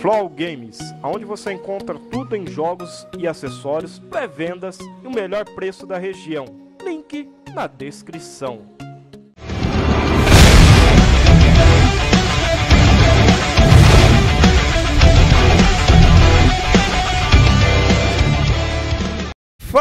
Flow Games, onde você encontra tudo em jogos e acessórios, pré-vendas e o melhor preço da região. Link na descrição.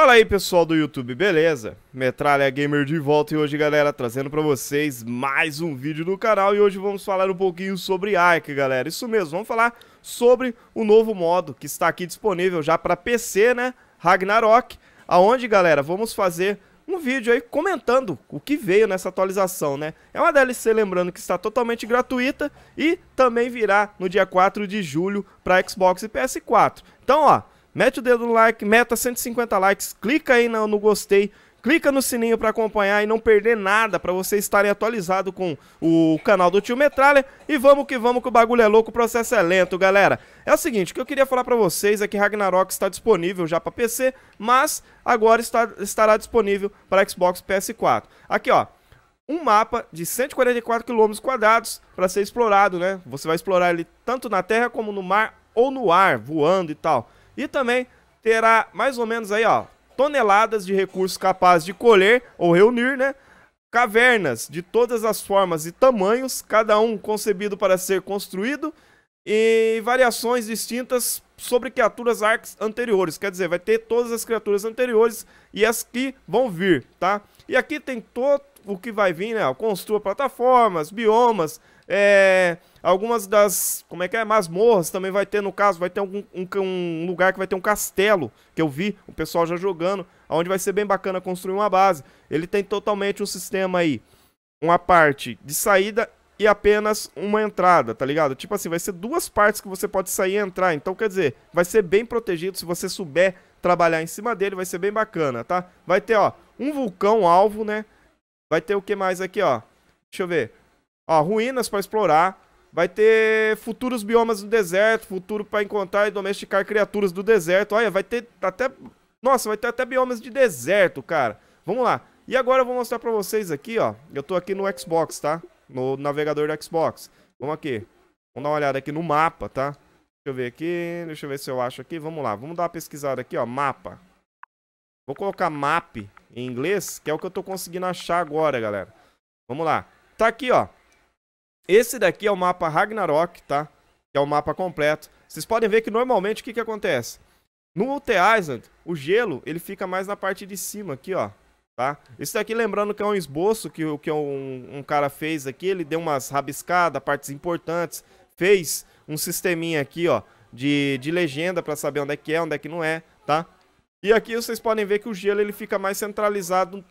Fala aí pessoal do YouTube, beleza? Metralha Gamer de volta e hoje galera trazendo pra vocês mais um vídeo do canal e hoje vamos falar um pouquinho sobre Ark galera, isso mesmo, vamos falar sobre o novo modo que está aqui disponível já pra PC né, Ragnarok, aonde galera vamos fazer um vídeo aí comentando o que veio nessa atualização, né? É uma DLC, lembrando que está totalmente gratuita e também virá no dia 4 de julho para Xbox e PS4. Então, ó, Mete o dedo no like, meta 150 likes, clica aí no, no gostei, clica no sininho para acompanhar e não perder nada, para você estarem atualizado com o canal do Tio Metralha. E vamos que vamos, que o bagulho é louco, o processo é lento, galera. É o seguinte, o que eu queria falar para vocês é que Ragnarok está disponível já para PC, mas agora está, estará disponível para Xbox PS4. Aqui, ó. Um mapa de 144 km quadrados para ser explorado, né? Você vai explorar ele tanto na terra como no mar ou no ar, voando e tal. E também terá mais ou menos aí, ó, toneladas de recursos capazes de colher ou reunir, né? Cavernas de todas as formas e tamanhos, cada um concebido para ser construído, e variações distintas sobre criaturas arcs anteriores. Quer dizer, vai ter todas as criaturas anteriores e as que vão vir, tá? E aqui tem todo o que vai vir, né? Construa plataformas, biomas, é, algumas das. Como é que é? Masmorras também vai ter, no caso, vai ter um, um, lugar que vai ter um castelo, que eu vi o pessoal já jogando, onde vai ser bem bacana construir uma base. Ele tem totalmente um sistema aí, uma parte de saída e apenas uma entrada, tá ligado? Tipo assim, vai ser duas partes que você pode sair e entrar. Então, quer dizer, vai ser bem protegido se você souber trabalhar em cima dele, vai ser bem bacana, tá? Vai ter, ó, um vulcão alvo, né? Vai ter o que mais aqui, ó? Deixa eu ver. Ó, ruínas para explorar. Vai ter futuros biomas do deserto, futuro para encontrar e domesticar criaturas do deserto. Olha, vai ter até... Nossa, vai ter até biomas de deserto, cara. Vamos lá. E agora eu vou mostrar pra vocês aqui, ó. Eu tô aqui no Xbox, tá? No navegador do Xbox. Vamos aqui. Vamos dar uma olhada aqui no mapa, tá? Deixa eu ver aqui. Deixa eu ver se eu acho aqui. Vamos lá. Vamos dar uma pesquisada aqui, ó. Mapa. Vou colocar map em inglês, que é o que eu tô conseguindo achar agora, galera. Vamos lá. Tá aqui, ó. Esse daqui é o mapa Ragnarok, tá? Que é o mapa completo. Vocês podem ver que normalmente o que que acontece? No The Island, o gelo, ele fica mais na parte de cima aqui, ó. Tá? Isso daqui, lembrando que é um esboço que, que um, um cara fez aqui. Ele deu umas rabiscadas, partes importantes. Fez um sisteminha aqui, ó, de, de legenda pra saber onde é que é, onde é que não é, tá? E aqui vocês podem ver que o gelo ele fica mais centralizado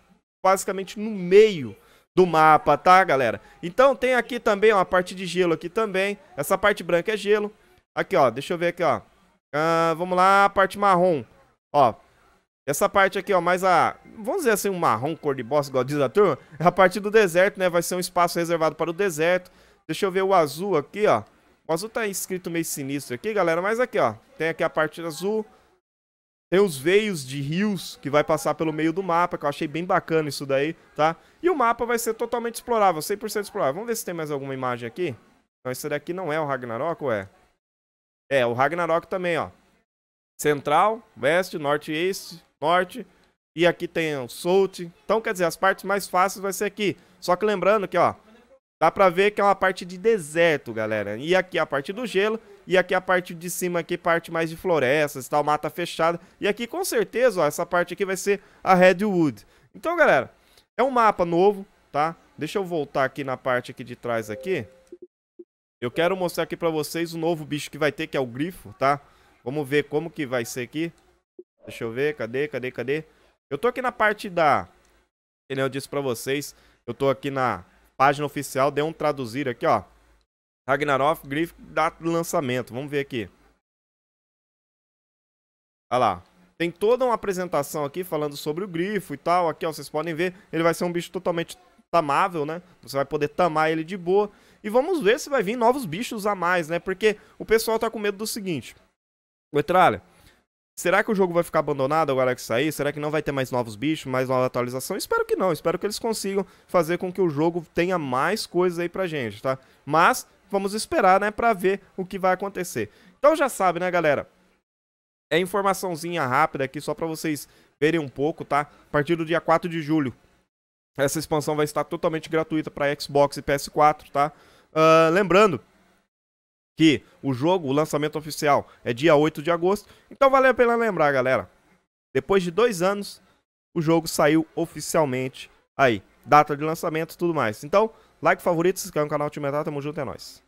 basicamente no meio do mapa, tá, galera? Então tem aqui também, uma a parte de gelo aqui também. Essa parte branca é gelo. Aqui, ó, deixa eu ver aqui, ó. Uh, vamos lá, a parte marrom. Ó, essa parte aqui, ó, mais a... Vamos dizer assim, um marrom cor de bosta, igual diz a turma. É a parte do deserto, né? Vai ser um espaço reservado para o deserto. Deixa eu ver o azul aqui, ó. O azul tá escrito meio sinistro aqui, galera. Mas aqui, ó. Tem aqui a parte azul. Tem os veios de rios que vai passar pelo meio do mapa, que eu achei bem bacana isso daí, tá? E o mapa vai ser totalmente explorável, 100% explorável. Vamos ver se tem mais alguma imagem aqui. Então esse daqui não é o Ragnarok, ou é? É, o Ragnarok também, ó. Central, Oeste, Norte e Este, Norte. E aqui tem o Salt. Então, quer dizer, as partes mais fáceis vai ser aqui. Só que lembrando que, ó, Dá pra ver que é uma parte de deserto, galera. E aqui a parte do gelo, e aqui a parte de cima aqui, parte mais de florestas, tal, mata fechada. E aqui com certeza, ó, essa parte aqui vai ser a Redwood. Então, galera, é um mapa novo, tá? Deixa eu voltar aqui na parte aqui de trás aqui. Eu quero mostrar aqui pra vocês o novo bicho que vai ter, que é o grifo, tá? Vamos ver como que vai ser aqui. Deixa eu ver, cadê, cadê, cadê? Eu tô aqui na parte da... Que eu disse pra vocês, eu tô aqui na página oficial. Deu um traduzir aqui, ó. Ragnarok, Griff, data do lançamento. Vamos ver aqui. Olha lá. Tem toda uma apresentação aqui falando sobre o grifo e tal. Aqui, ó, vocês podem ver. Ele vai ser um bicho totalmente tamável, né? Você vai poder tamar ele de boa. E vamos ver se vai vir novos bichos a mais, né? Porque o pessoal tá com medo do seguinte. Metralha, Será que o jogo vai ficar abandonado agora que sair? Será que não vai ter mais novos bichos, mais nova atualização? Espero que não, espero que eles consigam fazer com que o jogo tenha mais coisas aí pra gente, tá? Mas vamos esperar, né, pra ver o que vai acontecer. Então já sabe, né, galera? É informaçãozinha rápida aqui só pra vocês verem um pouco, tá? A partir do dia 4 de julho, essa expansão vai estar totalmente gratuita pra Xbox e PS4, tá? Uh, lembrando que o jogo, o lançamento oficial é dia 8 de agosto. Então valeu a pena lembrar, galera. Depois de dois anos, o jogo saiu oficialmente aí. Data de lançamento e tudo mais. Então, like, favorito, se inscreve no canal Time Metal, tamo junto, é nóis.